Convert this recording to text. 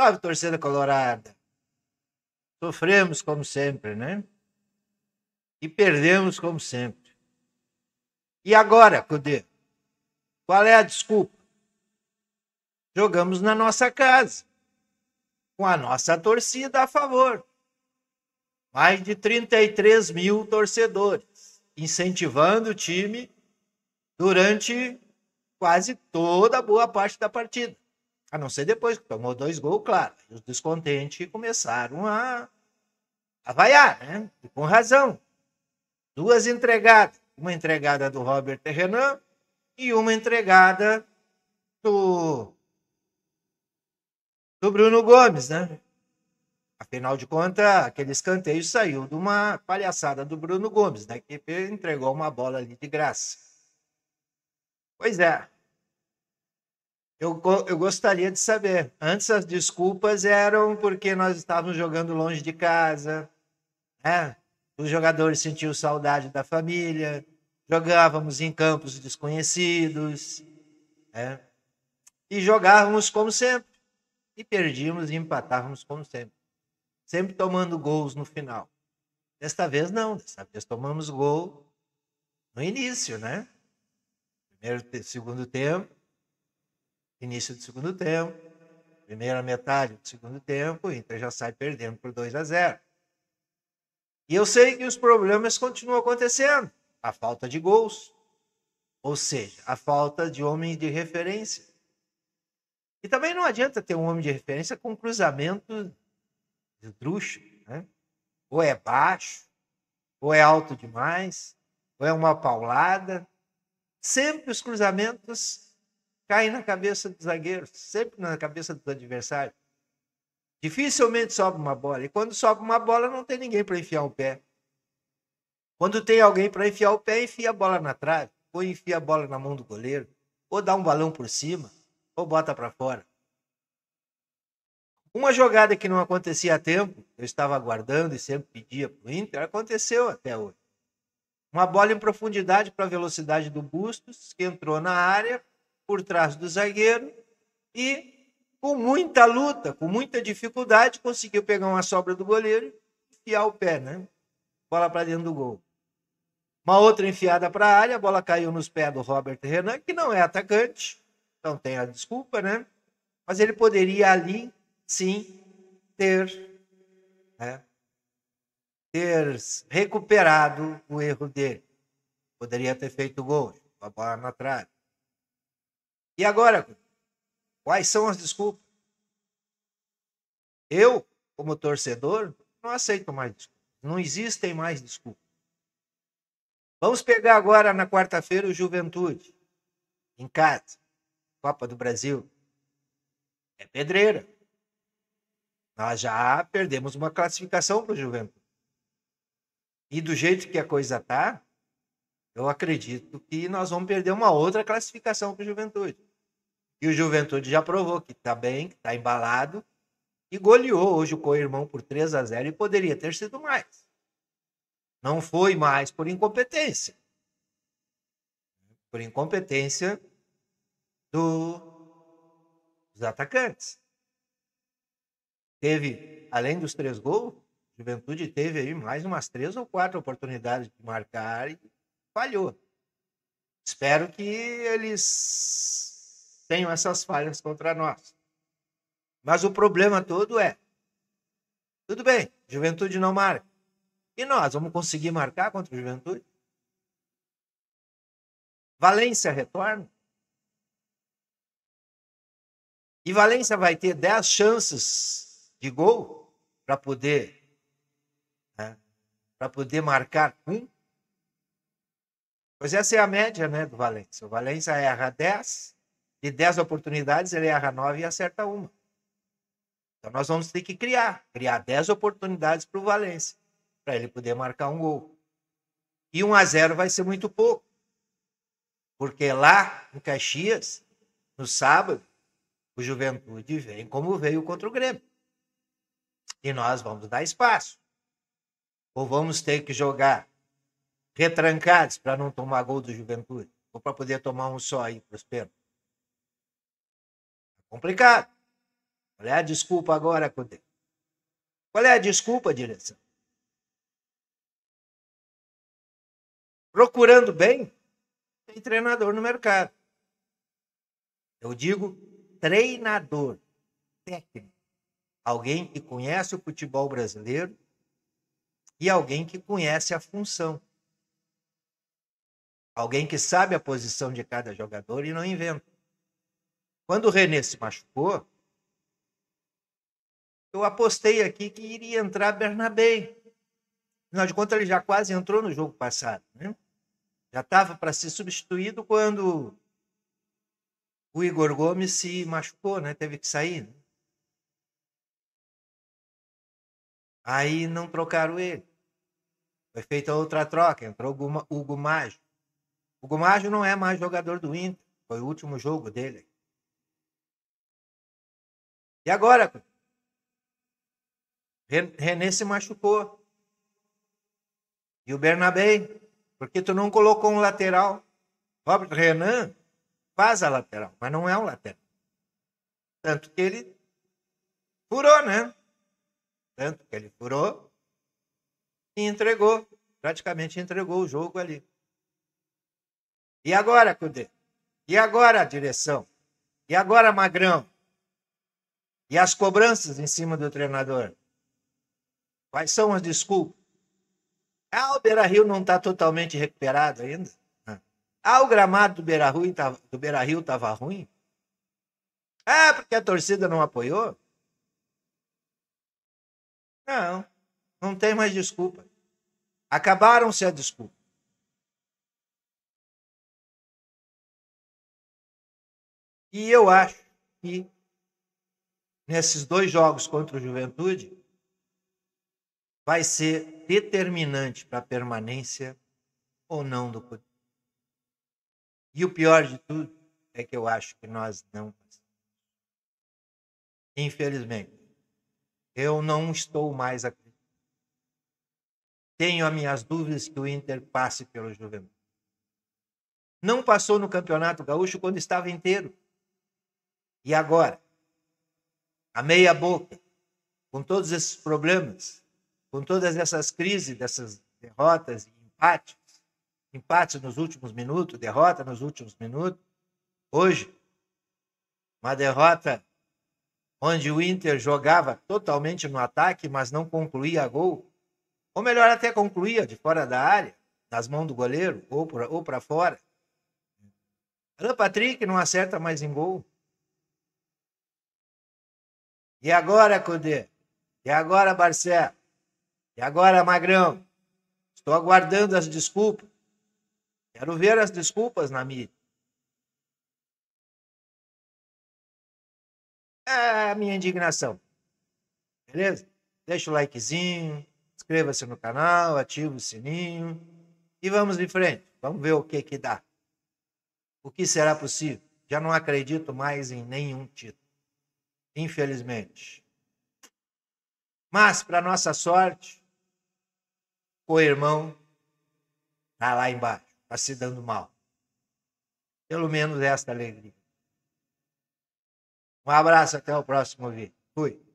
Salve, torcida colorada! Sofremos como sempre, né? E perdemos como sempre. E agora, Cudê? Qual é a desculpa? Jogamos na nossa casa, com a nossa torcida a favor. Mais de 33 mil torcedores incentivando o time durante quase toda a boa parte da partida. A não ser depois que tomou dois gols, claro. os descontentes começaram a, a vaiar, né? E com razão. Duas entregadas. Uma entregada do Robert Renan e uma entregada do, do Bruno Gomes, né? Afinal de contas, aquele escanteio saiu de uma palhaçada do Bruno Gomes, né? Que entregou uma bola ali de graça. Pois é, eu, eu gostaria de saber. Antes as desculpas eram porque nós estávamos jogando longe de casa, né? os jogadores sentiam saudade da família, jogávamos em campos desconhecidos, né? e jogávamos como sempre. E perdíamos e empatávamos como sempre. Sempre tomando gols no final. Desta vez não, desta vez tomamos gol no início, né? Primeiro, segundo tempo, início do segundo tempo, primeira metade do segundo tempo, o Inter já sai perdendo por 2 a 0. E eu sei que os problemas continuam acontecendo. A falta de gols, ou seja, a falta de homem de referência. E também não adianta ter um homem de referência com cruzamento de druxo, né? Ou é baixo, ou é alto demais, ou é uma paulada. Sempre os cruzamentos Cai na cabeça do zagueiro, sempre na cabeça dos adversários. Dificilmente sobe uma bola. E quando sobe uma bola, não tem ninguém para enfiar o pé. Quando tem alguém para enfiar o pé, enfia a bola na trave, ou enfia a bola na mão do goleiro, ou dá um balão por cima, ou bota para fora. Uma jogada que não acontecia há tempo, eu estava aguardando e sempre pedia para o Inter, aconteceu até hoje. Uma bola em profundidade para a velocidade do Bustos, que entrou na área, por trás do zagueiro e, com muita luta, com muita dificuldade, conseguiu pegar uma sobra do goleiro e enfiar o pé, né? Bola para dentro do gol. Uma outra enfiada para a área, a bola caiu nos pés do Robert Renan, que não é atacante, então tem a desculpa, né? Mas ele poderia ali, sim, ter, né? ter recuperado o erro dele. Poderia ter feito gol, a bola na trave. E agora, quais são as desculpas? Eu, como torcedor, não aceito mais desculpas. Não existem mais desculpas. Vamos pegar agora na quarta-feira o Juventude, em casa, Copa do Brasil. É pedreira. Nós já perdemos uma classificação para o Juventude. E do jeito que a coisa tá, eu acredito que nós vamos perder uma outra classificação para o Juventude. E o Juventude já provou que está bem, que está embalado. E goleou hoje o co-irmão por 3 a 0 e poderia ter sido mais. Não foi mais por incompetência. Por incompetência do, dos atacantes. Teve, além dos três gols, Juventude teve aí mais umas três ou quatro oportunidades de marcar e falhou. Espero que eles tenham essas falhas contra nós. Mas o problema todo é: tudo bem, juventude não marca. E nós vamos conseguir marcar contra a juventude? Valência retorna? E Valência vai ter 10 chances de gol para poder né, para poder marcar um. Pois essa é a média, né, do Valência. O Valência erra 10, de 10 oportunidades, ele erra 9 e acerta uma. Então nós vamos ter que criar, criar 10 oportunidades para o Valência, para ele poder marcar um gol. E 1 a 0 vai ser muito pouco. Porque lá em Caxias, no sábado, o Juventude vem como veio contra o Grêmio. E nós vamos dar espaço. Ou vamos ter que jogar retrancados para não tomar gol do Juventude, ou para poder tomar um só aí para os pênaltis. Complicado. Qual é a desculpa agora, Cudê? Qual é a desculpa, direção? Procurando bem, tem treinador no mercado. Eu digo treinador, técnico. Alguém que conhece o futebol brasileiro e alguém que conhece a função. Alguém que sabe a posição de cada jogador e não inventa. Quando o René se machucou, eu apostei aqui que iria entrar Bernabé. Afinal de contas, ele já quase entrou no jogo passado. Né? Já estava para ser substituído quando o Igor Gomes se machucou, né? teve que sair. Né? Aí não trocaram ele. Foi feita outra troca, entrou o Gumajo. O Gumajo não é mais jogador do Inter, foi o último jogo dele. E agora? René se machucou. E o Bernabé, porque tu não colocou um lateral. Robert Renan faz a lateral, mas não é um lateral. Tanto que ele furou, né? Tanto que ele furou e entregou, praticamente entregou o jogo ali. E agora, Cudê? E agora, direção? E agora, Magrão? E as cobranças em cima do treinador? Quais são as desculpas? Ah, o Beira Rio não está totalmente recuperado ainda? Ah, o gramado do Beira Rio estava tá, do ruim? Ah, porque a torcida não apoiou? Não, não tem mais desculpa. Acabaram-se a desculpa. E eu acho que nesses dois jogos contra o Juventude vai ser determinante para a permanência ou não do poder. E o pior de tudo é que eu acho que nós não Infelizmente, eu não estou mais acreditando. Tenho as minhas dúvidas que o Inter passe pelo Juventude. Não passou no Campeonato Gaúcho quando estava inteiro. E agora? a meia boca, com todos esses problemas, com todas essas crises, dessas derrotas e empates, empates nos últimos minutos, derrota nos últimos minutos. Hoje, uma derrota onde o Inter jogava totalmente no ataque, mas não concluía gol, ou melhor, até concluía de fora da área, nas mãos do goleiro ou para fora. Alan Patrick não acerta mais em gol. E agora, Codê? E agora, Barcelo? E agora, Magrão? Estou aguardando as desculpas. Quero ver as desculpas na mídia. É a minha indignação. Beleza? Deixa o likezinho, inscreva-se no canal, ative o sininho e vamos em frente. Vamos ver o que que dá. O que será possível? Já não acredito mais em nenhum título infelizmente. Mas, para nossa sorte, o irmão está lá embaixo, está se dando mal. Pelo menos esta alegria. Um abraço, até o próximo vídeo. Fui.